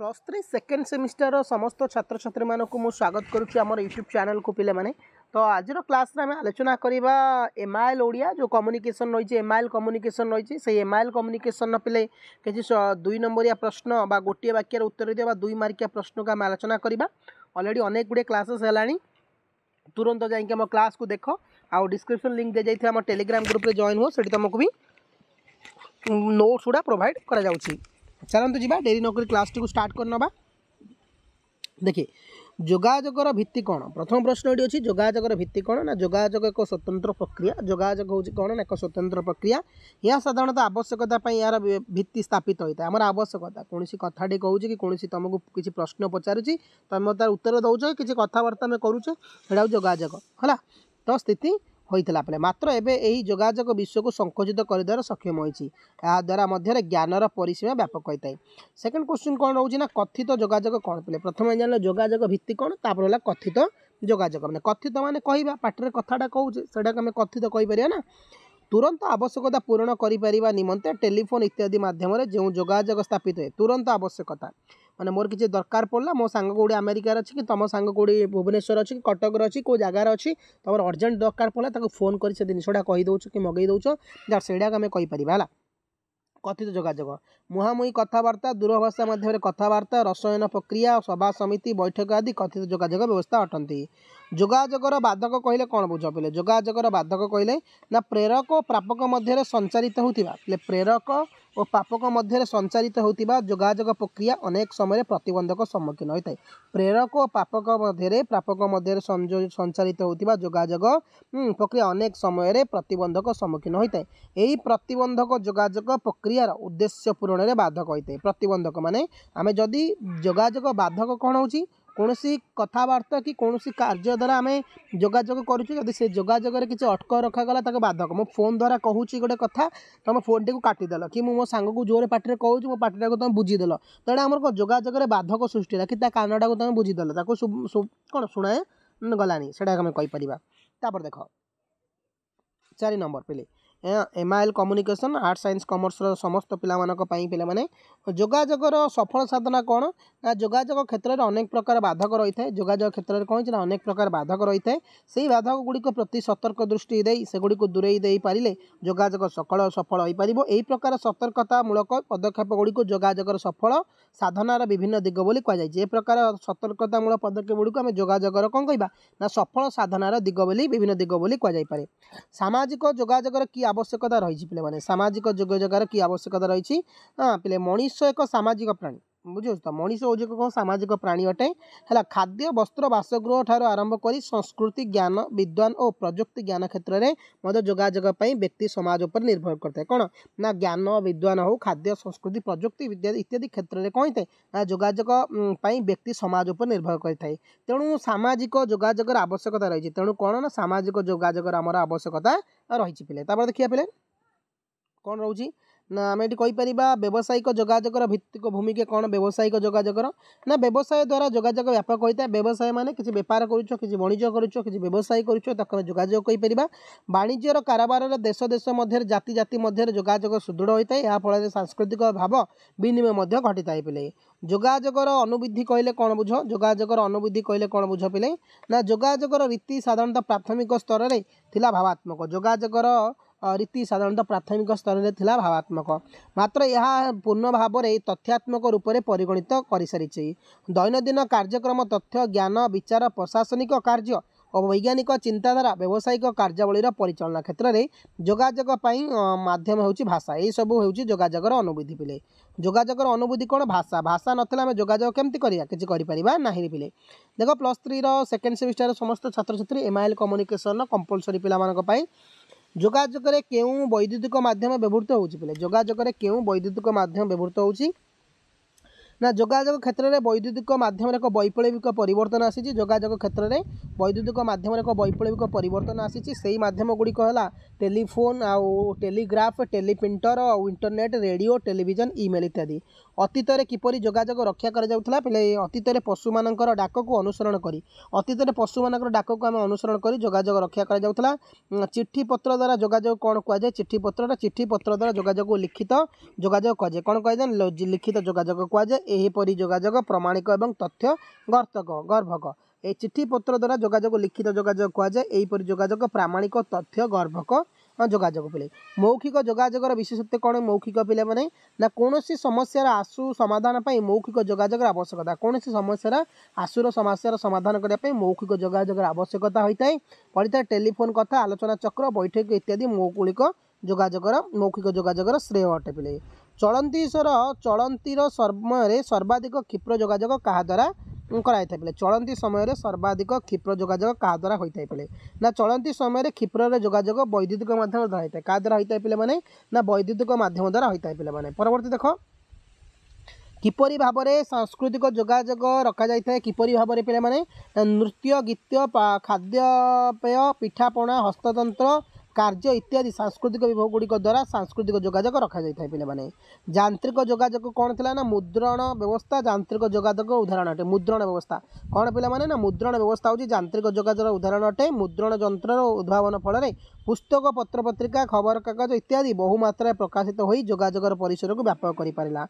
plus three second semester ସମସ୍ତ ଛାତ୍ରଛାତ୍ରୀମାନଙ୍କୁ ମୁଁ ସ୍ୱାଗତ କରୁଛି ଆମର ୟୁଟ୍ୟୁବ୍ ଚ୍ୟାନେଲ୍କୁ ପିଲାମାନେ ତ ଆଜିର କ୍ଲାସ୍ରେ ଆମେ ଆଲୋଚନା କରିବା ଏମ୍ଆଇଏଲ୍ ଓଡ଼ିଆ ଯେଉଁ କମ୍ୟୁନିକେସନ୍ ରହିଛି ଏମ୍ଆଇଏଲ୍ କମ୍ୟୁନିକେସନ୍ ରହିଛି ସେଇ ଏମ୍ଆଇଏଲ୍ କମ୍ୟୁନିକେସନ୍ର ପିଲେ କିଛି ଦୁଇ ନମ୍ବରିଆ ପ୍ରଶ୍ନ ବା ଗୋଟିଏ ବାକ୍ୟର ଉତ୍ତର ଦିଅ ବା ଦୁଇ ମାର୍କିଆ ପ୍ରଶ୍ନକୁ ଆମେ ଆଲୋଚନା କରିବା ଅଲରେଡ଼ି ଅନେକ ଗୁଡ଼ିଏ କ୍ଲାସେସ୍ ହେଲାଣି ତୁରନ୍ତ ଯାଇକି ଆମ କ୍ଲାସ୍କୁ ଦେଖ ଆଉ ଡିସ୍କ୍ରିପ୍ସନ୍ ଲିଙ୍କ୍ ଦିଆଯାଇଥିବା ଆମ ଟେଲିଗ୍ରାମ ଗ୍ରୁପ୍ରେ ଜଏନ୍ ହୁଅ ସେଠି ତୁମକୁ ବି ନୋଟ୍ସ ଗୁଡ଼ା ପ୍ରୋଭାଇଡ଼ କରାଯାଉଛି ଚାଲନ୍ତୁ ଯିବା ଡେରି ନକରି କ୍ଲାସ୍ଟିକୁ ଷ୍ଟାର୍ଟ କରିନେବା ଦେଖି ଯୋଗାଯୋଗର ଭିତ୍ତି କ'ଣ ପ୍ରଥମ ପ୍ରଶ୍ନ ଏଠି ଅଛି ଯୋଗାଯୋଗର ଭିତ୍ତି କ'ଣ ନା ଯୋଗାଯୋଗ ଏକ ସ୍ୱତନ୍ତ୍ର ପ୍ରକ୍ରିୟା ଯୋଗାଯୋଗ ହେଉଛି କ'ଣ ନା ଏକ ସ୍ୱତନ୍ତ୍ର ପ୍ରକ୍ରିୟା ଏହା ସାଧାରଣତଃ ଆବଶ୍ୟକତା ପାଇଁ ଏହାର ଭିତ୍ତି ସ୍ଥାପିତ ହୋଇଥାଏ ଆମର ଆବଶ୍ୟକତା କୌଣସି କଥାଟି କହୁଛି କି କୌଣସି ତୁମକୁ କିଛି ପ୍ରଶ୍ନ ପଚାରୁଛି ତୁମେ ତା'ର ଉତ୍ତର ଦେଉଛ କିଛି କଥାବାର୍ତ୍ତା ଆମେ କରୁଛେ ସେଇଟା ହେଉଛି ଯୋଗାଯୋଗ ହେଲା ତ ସ୍ଥିତି ହୋଇଥିଲା ବେଳେ ମାତ୍ର ଏବେ ଏହି ଯୋଗାଯୋଗ ବିଶ୍ୱକୁ ସଙ୍କୁଚିତ କରିଦେବାର ସକ୍ଷମ ହୋଇଛି ଏହାଦ୍ୱାରା ମଧ୍ୟରେ ଜ୍ଞାନର ପରିସୀମା ବ୍ୟାପକ ହୋଇଥାଏ ସେକେଣ୍ଡ କ୍ୱେଶ୍ଚିନ୍ କ'ଣ ରହୁଛି ନା କଥିତ ଯୋଗାଯୋଗ କ'ଣ ଥିଲେ ପ୍ରଥମେ ଜାଣିଲେ ଯୋଗାଯୋଗ ଭିତ୍ତି କ'ଣ ତାପରେ ହେଲା କଥିତ ଯୋଗାଯୋଗ ମାନେ କଥିତ ମାନେ କହିବା ପାଟିରେ କଥାଟା କହୁଛେ ସେଇଟାକୁ ଆମେ କଥିତ କହିପାରିବା ନା ତୁରନ୍ତ ଆବଶ୍ୟକତା ପୂରଣ କରିପାରିବା ନିମନ୍ତେ ଟେଲିଫୋନ୍ ଇତ୍ୟାଦି ମାଧ୍ୟମରେ ଯେଉଁ ଯୋଗାଯୋଗ ସ୍ଥାପିତ ହୁଏ ତୁରନ୍ତ ଆବଶ୍ୟକତା ମାନେ ମୋର କିଛି ଦରକାର ପଡ଼ିଲା ମୋ ସାଙ୍ଗ କେଉଁଠି ଆମେରିକାରେ ଅଛି କି ତୁମ ସାଙ୍ଗ କେଉଁଠି ଭୁବନେଶ୍ୱର ଅଛି କି କଟକରେ ଅଛି କେଉଁ ଜାଗାରେ ଅଛି ତୁମର ଅର୍ଜେଣ୍ଟ ଦରକାର ପଡ଼ିଲା ତାକୁ ଫୋନ୍ କରି ସେ ଜିନିଷଟା କହିଦେଉଛ କି ମଗାଇ ଦେଉଛ ସେଇଟାକୁ ଆମେ କହିପାରିବା ହେଲା কথିତ ଯୋଗାଯୋଗ ମୁହାଁମୁହିଁ କଥାବାର୍ତ୍ତା ଦୂରଭାଷା ମାଧ୍ୟମରେ କଥାବାର୍ତ୍ତା ରସାୟନ ପ୍ରକ୍ରିୟା ସଭା ସମିତି ବୈଠକ ଆଦି କଥିତ ଯୋଗାଯୋଗ ବ୍ୟବସ୍ଥା ଅଟନ୍ତି ଯୋଗାଯୋଗର ବାଧକ କହିଲେ କ'ଣ ବୁଝ ପିଲେ ଯୋଗାଯୋଗର ବାଧକ କହିଲେ ନା ପ୍ରେରକ ଓ ପ୍ରାପକ ମଧ୍ୟରେ ସଞ୍ଚାରିତ ହେଉଥିବା ପ୍ରେରକ ଓ ପାପକ ମଧ୍ୟରେ ସଞ୍ଚାରିତ ହେଉଥିବା ଯୋଗାଯୋଗ ପ୍ରକ୍ରିୟା ଅନେକ ସମୟରେ ପ୍ରତିବନ୍ଧକ ସମ୍ମୁଖୀନ ହୋଇଥାଏ ପ୍ରେରକ ଓ ପାପକ ମଧ୍ୟରେ ପ୍ରାପକ ମଧ୍ୟରେ ସଞ୍ଚାରିତ ହେଉଥିବା ଯୋଗାଯୋଗ ପ୍ରକ୍ରିୟା ଅନେକ ସମୟରେ ପ୍ରତିବନ୍ଧକ ସମ୍ମୁଖୀନ ହୋଇଥାଏ ଏହି ପ୍ରତିବନ୍ଧକ ଯୋଗାଯୋଗ ପ୍ରକ୍ରିୟାର ଉଦ୍ଦେଶ୍ୟ ପୂରଣରେ ବାଧକ ହୋଇଥାଏ ପ୍ରତିବନ୍ଧକ ମାନେ ଆମେ ଯଦି ଯୋଗାଯୋଗ ବାଧକ କ'ଣ ହେଉଛି କୌଣସି କଥାବାର୍ତ୍ତା କି କୌଣସି କାର୍ଯ୍ୟ ଦ୍ୱାରା ଆମେ ଯୋଗାଯୋଗ କରୁଛୁ ଯଦି ସେ ଯୋଗାଯୋଗରେ କିଛି ଅଟକ ରଖାଗଲା ତାକୁ ବାଧକ ମୋ ଫୋନ୍ ଦ୍ୱାରା କହୁଛି ଗୋଟେ କଥା ତୁମେ ଫୋନ୍ଟିକୁ କାଟିଦେଲ କି ମୁଁ ମୋ ସାଙ୍ଗକୁ ଜୋରେ ପାଟିରେ କହୁଛି ମୋ ପାଟିଟାକୁ ତୁମେ ବୁଝିଦେଲ ତେଣୁ ଆମର କ'ଣ ଯୋଗାଯୋଗରେ ବାଧକ ସୃଷ୍ଟି ହେଲା କି ତା କାନଟାକୁ ତୁମେ ବୁଝିଦେଲ ତାକୁ କ'ଣ ଶୁଣାଏ ଗଲାନି ସେଇଟା ଆମେ କହିପାରିବା ତାପରେ ଦେଖ ଚାରି ନମ୍ବର ପିଲି M I L communication art science commerce समस्त पाई पे जोजोग सफल साधना कौन ना जोजोग क्षेत्र में अनेक प्रकार बाधक रही है जोजोग क्षेत्र में कौन ना अनेक प्रकार बाधक रही है से बाधक गुड़िक प्रति सतर्क दृष्टि सेगुड़ी पारे जोजोग सकल सफल हो पार यही प्रकार सतर्कतामूलक पदक्षेपगुड़ सफल साधनार विभिन्न दिग बोली दिग्वी कहकर सतर्कतामूलक गुडी आम जोजोगर कौन कह सफल साधनार दिग्वी विभिन्न दिग दिग्वी कहे सामाजिक जोजगर कि ଆବଶ୍ୟକତା ରହିଛି ପିଲାମାନେ ସାମାଜିକ ଯୋଗାଯୋଗର କି ଆବଶ୍ୟକତା ରହିଛି ହଁ ପିଲେ ମଣିଷ ଏକ ସାମାଜିକ ପ୍ରାଣୀ बुझ मनीष हो कौन सामाजिक प्राणी अटे है खाद्य वस्त्र बासगृह ठार आरंभ कर संस्कृति ज्ञान विद्वान और प्रजुक्ति ज्ञान क्षेत्र में जोजग व्यक्ति समाज पर निर्भर करते कौन ना ज्ञान विद्वान हो खाद्य संस्कृति प्रजुक्ति विद्या इत्यादि क्षेत्र में कौन थे ना व्यक्ति समाज पर निर्भर करें तेणु सामाजिक जोजगर आवश्यकता रही है तेणु कौन ना सामाजिक जोजगर आवश्यकता रही पे देखिए पे कौन रोची ନା ଆମେ ଏଠି କହିପାରିବା ବ୍ୟବସାୟିକ ଯୋଗାଯୋଗର ଭିତ୍ତିକ ଭୂମିକା କ'ଣ ବ୍ୟବସାୟିକ ଯୋଗାଯୋଗର ନା ବ୍ୟବସାୟ ଦ୍ୱାରା ଯୋଗାଯୋଗ ବ୍ୟାପକ ହୋଇଥାଏ ବ୍ୟବସାୟ ମାନେ କିଛି ବେପାର କରୁଛ କିଛି ବଣିଜ କରୁଛ କିଛି ବ୍ୟବସାୟ କରୁଛ ତାକୁ ଆମେ ଯୋଗାଯୋଗ କହିପାରିବା ବାଣିଜ୍ୟର କାରବାରରେ ଦେଶ ଦେଶ ମଧ୍ୟରେ ଜାତି ଜାତି ମଧ୍ୟରେ ଯୋଗାଯୋଗ ସୁଦୃଢ଼ ହୋଇଥାଏ ଏହା ଫଳରେ ସାଂସ୍କୃତିକ ଭାବ ବିନିମୟ ମଧ୍ୟ ଘଟିଥାଏ ପିଲେ ଯୋଗାଯୋଗର ଅନୁବିଧି କହିଲେ କ'ଣ ବୁଝ ଯୋଗାଯୋଗର ଅନୁବିଧି କହିଲେ କ'ଣ ବୁଝ ପିଲେ ନା ଯୋଗାଯୋଗର ରୀତି ସାଧାରଣତଃ ପ୍ରାଥମିକ ସ୍ତରରେ ଥିଲା ଭାବାତ୍ମକ ଯୋଗାଯୋଗର ରୀତି ସାଧାରଣତଃ ପ୍ରାଥମିକ ସ୍ତରରେ ଥିଲା ଭାବାତ୍ମକ ମାତ୍ର ଏହା ପୂର୍ଣ୍ଣ ଭାବରେ ତଥ୍ୟାତ୍ମକ ରୂପରେ ପରିଗଣିତ କରିସାରିଛି ଦୈନନ୍ଦିନ କାର୍ଯ୍ୟକ୍ରମ ତଥ୍ୟ ଜ୍ଞାନ ବିଚାର ପ୍ରଶାସନିକ କାର୍ଯ୍ୟ ଓ ବୈଜ୍ଞାନିକ ଚିନ୍ତାଧାରା ବ୍ୟବସାୟିକ କାର୍ଯ୍ୟାବଳୀର ପରିଚାଳନା କ୍ଷେତ୍ରରେ ଯୋଗାଯୋଗ ପାଇଁ ମାଧ୍ୟମ ହେଉଛି ଭାଷା ଏହିସବୁ ହେଉଛି ଯୋଗାଯୋଗର ଅନୁଭୂତି ବିଲେ ଯୋଗାଯୋଗର ଅନୁଭୂତି କ'ଣ ଭାଷା ଭାଷା ନଥିଲେ ଆମେ ଯୋଗାଯୋଗ କେମିତି କରିବା କିଛି କରିପାରିବା ନାହିଁ ବିଲେ ଦେଖ ପ୍ଲସ୍ ଥ୍ରୀର ସେକେଣ୍ଡ ସେମିଷ୍ଟାର ସମସ୍ତ ଛାତ୍ରଛାତ୍ରୀ ଏମ୍ଆଇଏଲ୍ କମ୍ୟୁନିକେସନ୍ର କମ୍ପଲସରି ପିଲାମାନଙ୍କ ପାଇଁ যোগাযোগের কেউ বৈদ্যুতিক মাধ্যম ব্যবহৃত হচ্ছে পিলে যোগাযোগের কেউ বৈদ্যুতিক মাধ্যম ব্যবহৃত হচ্ছে ନା ଯୋଗାଯୋଗ କ୍ଷେତ୍ରରେ ବୈଦ୍ୟୁତିକ ମାଧ୍ୟମରେ ଏକ ବୈପ୍ଳବିକ ପରିବର୍ତ୍ତନ ଆସିଛି ଯୋଗାଯୋଗ କ୍ଷେତ୍ରରେ ବୈଦ୍ୟୁତିକ ମାଧ୍ୟମରେ ଏକ ବୈପ୍ଳବିକ ପରିବର୍ତ୍ତନ ଆସିଛି ସେଇ ମାଧ୍ୟମ ଗୁଡ଼ିକ ହେଲା ଟେଲିଫୋନ୍ ଆଉ ଟେଲିଗ୍ରାଫ ଟେଲିପ୍ରିଣ୍ଟର ଆଉ ଇଣ୍ଟରନେଟ୍ ରେଡ଼ିଓ ଟେଲିଭିଜନ ଇମେଲ୍ ଇତ୍ୟାଦି ଅତୀତରେ କିପରି ଯୋଗାଯୋଗ ରକ୍ଷା କରାଯାଉଥିଲା ହେଲେ ଅତୀତରେ ପଶୁମାନଙ୍କର ଡାକକୁ ଅନୁସରଣ କରି ଅତୀତରେ ପଶୁମାନଙ୍କର ଡାକକୁ ଆମେ ଅନୁସରଣ କରି ଯୋଗାଯୋଗ ରକ୍ଷା କରାଯାଉଥିଲା ଚିଠିପତ୍ର ଦ୍ୱାରା ଯୋଗାଯୋଗ କ'ଣ କୁହାଯାଏ ଚିଠିପତ୍ରଟା ଚିଠିପତ୍ର ଦ୍ୱାରା ଯୋଗାଯୋଗକୁ ଲିଖିତ ଯୋଗାଯୋଗ କୁହାଯାଏ କ'ଣ କୁହାଯାଏ ଲିଖିତ ଯୋଗାଯୋଗ କୁହାଯାଏ ଏହିପରି ଯୋଗାଯୋଗ ପ୍ରମାଣିକ ଏବଂ ତଥ୍ୟ ଗର୍ତ୍ତକ ଗର୍ଭକ ଏହି ଚିଠିପତ୍ର ଦ୍ୱାରା ଯୋଗାଯୋଗ ଲିଖିତ ଯୋଗାଯୋଗ କୁହାଯାଏ ଏହିପରି ଯୋଗାଯୋଗ ପ୍ରାମାଣିକ ତଥ୍ୟ ଗର୍ଭକ ଯୋଗାଯୋଗ ପିଲେ ମୌଖିକ ଯୋଗାଯୋଗର ବିଶେଷତ୍ୱ କ'ଣ ମୌଖିକ ପିଲାମାନେ ନା କୌଣସି ସମସ୍ୟାର ଆଶୁ ସମାଧାନ ପାଇଁ ମୌଖିକ ଯୋଗାଯୋଗର ଆବଶ୍ୟକତା କୌଣସି ସମସ୍ୟାର ଆଶୁର ସମସ୍ୟାର ସମାଧାନ କରିବା ପାଇଁ ମୌଖିକ ଯୋଗାଯୋଗର ଆବଶ୍ୟକତା ହୋଇଥାଏ ପଡ଼ିଥାଏ ଟେଲିଫୋନ୍ କଥା ଆଲୋଚନା ଚକ୍ର ବୈଠକ ଇତ୍ୟାଦି ମୌଳିକ ଯୋଗାଯୋଗର ମୌଖିକ ଯୋଗାଯୋଗର ଶ୍ରେୟ ଅଟେ ପିଲେ ଚଳନ୍ତିର ଚଳନ୍ତିର ସମୟରେ ସର୍ବାଧିକ କ୍ଷୀପ୍ର ଯୋଗାଯୋଗ କାହା ଦ୍ୱାରା କରାଯାଇଥାଏ ବେଳେ ଚଳନ୍ତି ସମୟରେ ସର୍ବାଧିକ କ୍ଷୀପ୍ର ଯୋଗାଯୋଗ କାହା ଦ୍ୱାରା ହୋଇଥାଏ ବେଳେ ନା ଚଳନ୍ତି ସମୟରେ କ୍ଷିପ୍ରରେ ଯୋଗାଯୋଗ ବୈଦ୍ୟୁତିକ ମାଧ୍ୟମ ଦ୍ୱାରା ହୋଇଥାଏ କାହା ଦ୍ୱାରା ହୋଇଥାଏ ପିଲାମାନେ ନା ବୈଦ୍ୟୁତିକ ମାଧ୍ୟମ ଦ୍ୱାରା ହୋଇଥାଏ ପିଲାମାନେ ପରବର୍ତ୍ତୀ ଦେଖ କିପରି ଭାବରେ ସାଂସ୍କୃତିକ ଯୋଗାଯୋଗ ରଖାଯାଇଥାଏ କିପରି ଭାବରେ ପିଲାମାନେ ନୃତ୍ୟ ଗୀତ ଖାଦ୍ୟପେୟ ପିଠାପଣା ହସ୍ତତନ୍ତ୍ର କାର୍ଯ୍ୟ ଇତ୍ୟାଦି ସାଂସ୍କୃତିକ ବିଭାଗ ଗୁଡ଼ିକ ଦ୍ୱାରା ସାଂସ୍କୃତିକ ଯୋଗାଯୋଗ ରଖାଯାଇଥାଏ ପିଲାମାନେ ଯାନ୍ତ୍ରିକ ଯୋଗାଯୋଗ କ'ଣ ଥିଲା ନା ମୁଦ୍ରଣ ବ୍ୟବସ୍ଥା ଯାନ୍ତ୍ରିକ ଯୋଗାଯୋଗ ଉଦାହରଣ ଅଟେ ମୁଦ୍ରଣ ବ୍ୟବସ୍ଥା କ'ଣ ପିଲାମାନେ ନା ମୁଦ୍ରଣ ବ୍ୟବସ୍ଥା ହେଉଛି ଯାନ୍ତ୍ରିକ ଯୋଗାଯୋଗର ଉଦାହରଣ ଅଟେ ମୁଦ୍ରଣ ଯନ୍ତ୍ରର ଉଦ୍ଭାବନ ଫଳରେ ପୁସ୍ତକ ପତ୍ରପତ୍ରିକା ଖବରକାଗଜ ଇତ୍ୟାଦି ବହୁ ମାତ୍ରାରେ ପ୍ରକାଶିତ ହୋଇ ଯୋଗାଯୋଗର ପରିସରକୁ ବ୍ୟାପକ କରିପାରିଲା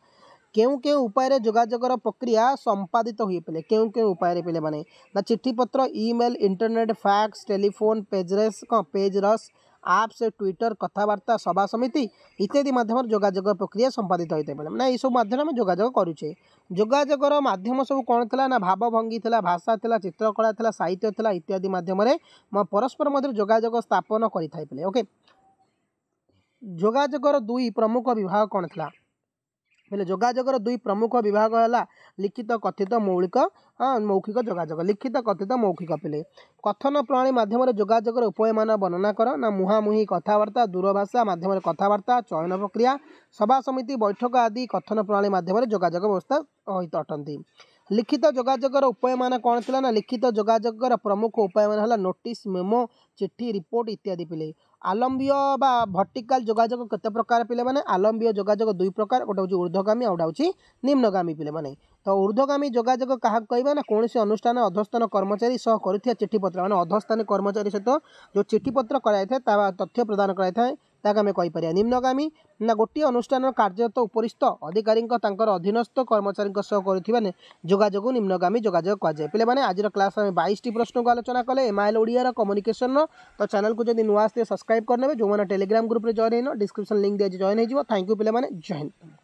କେଉଁ କେଉଁ ଉପାୟରେ ଯୋଗାଯୋଗର ପ୍ରକ୍ରିୟା ସମ୍ପାଦିତ ହୋଇପାରିଲେ କେଉଁ କେଉଁ ଉପାୟରେ ପିଲାମାନେ ନା ଚିଠିପତ୍ର email internet fax telephone pagers କ'ଣ ପେଜରସ୍ ଆପ୍ସ ଟ୍ୱିଟର କଥାବାର୍ତ୍ତା ସଭା ସମିତି ଇତ୍ୟାଦି ମାଧ୍ୟମରେ ଯୋଗାଯୋଗ ପ୍ରକ୍ରିୟା ସମ୍ପାଦିତ ହୋଇଥାଏ ନା ଏଇସବୁ ମାଧ୍ୟମରେ ଆମେ ଯୋଗାଯୋଗ କରୁଛେ ଯୋଗାଯୋଗର ମାଧ୍ୟମ ସବୁ କ'ଣ ଥିଲା ନା ଭାବଭଙ୍ଗୀ ଥିଲା ଭାଷା ଥିଲା ଚିତ୍ରକଳା ଥିଲା ସାହିତ୍ୟ ଥିଲା ଇତ୍ୟାଦି ମାଧ୍ୟମରେ ପରସ୍ପର ମଧ୍ୟରେ ଯୋଗାଯୋଗ ସ୍ଥାପନ କରିଥାଇପାରେ ଓକେ ଯୋଗାଯୋଗର ଦୁଇ ପ୍ରମୁଖ ବିଭାଗ କ'ଣ ଥିଲା ହେଲେ ଯୋଗାଯୋଗର ଦୁଇ ପ୍ରମୁଖ ବିଭାଗ ହେଲା ଲିଖିତ କଥିତ ମୌଳିକ ମୌଖିକ ଯୋଗାଯୋଗ ଲିଖିତ କଥିତ ମୌଖିକ ପିଲେ କଥନ ପ୍ରଣାଳୀ ମାଧ୍ୟମରେ ଯୋଗାଯୋଗର ଉପାୟମାନ ବର୍ଣ୍ଣନା କର ନା ମୁହାଁମୁହିଁ କଥାବାର୍ତ୍ତା ଦୂରଭାଷା ମାଧ୍ୟମରେ କଥାବାର୍ତ୍ତା ଚୟନ ପ୍ରକ୍ରିୟା ସଭା ସମିତି ବୈଠକ ଆଦି କଥନ ପ୍ରଣାଳୀ ମାଧ୍ୟମରେ ଯୋଗାଯୋଗ ବ୍ୟବସ୍ଥା ହୋଇ ଅଟନ୍ତି ଲିଖିତ ଯୋଗାଯୋଗର ଉପାୟମାନେ କ'ଣ ଥିଲା ନା ଲିଖିତ ଯୋଗାଯୋଗର ପ୍ରମୁଖ ଉପାୟମାନେ ହେଲା ନୋଟିସ୍ ମେମୋ ଚିଠି ରିପୋର୍ଟ ଇତ୍ୟାଦି ପିଲେ ଆଲମ୍ବୀୟ ବା ଭର୍ଟିକାଲ୍ ଯୋଗାଯୋଗ କେତେ ପ୍ରକାର ପିଲାମାନେ ଆଲମ୍ବୀୟ ଯୋଗାଯୋଗ ଦୁଇ ପ୍ରକାର ଗୋଟେ ହେଉଛି ଉର୍ଦ୍ଧ୍ୱଗାମୀ ଆଉ ଗୋଟେ ହେଉଛି ନିମ୍ନଗାମୀ ପିଲାମାନେ ତ ଉର୍ଦ୍ଧ୍ୱଗାମୀ ଯୋଗାଯୋଗ କାହାକୁ କହିବା ନା କୌଣସି ଅନୁଷ୍ଠାନ ଅଧସ୍ଥାନ କର୍ମଚାରୀ ସହ କରୁଥିବା ଚିଠିପତ୍ର ମାନେ ଅଧସ୍ଥାନୀ କର୍ମଚାରୀ ସହିତ ଯେଉଁ ଚିଠିପତ୍ର କରାଯାଇଥାଏ ତା ତଥ୍ୟ ପ୍ରଦାନ କରାଯାଇଥାଏ তাকা মে কইপরি নিম্নগামী না গটি অনুষ্ঠানৰ কাৰ্যত উপৰिष्ट অধিকাৰীক তংকৰ অধীনস্থ কৰ্মচাৰীক সহ কৰতি মানে যোগাজগ নিম্নগামী যোগাজগ কয়া যায় পলে মানে আজিৰ ক্লাছ আমি 22 টি প্ৰশ্নৰ আলোচনা কৰলে মাইল ওডিয়ৰা কমিউনিকেচনৰ তো চানেলক যদি নৱাস্তে সাবস্ক্রাইব কৰনেবে জমানা টেলিগ্রাম গ্ৰুপলৈ জয়েন হিনো ডেসক্ৰিপচন লিংক দিয়া জয়েন হিবো থ্যাংক ইউ পলে মানে জয়েন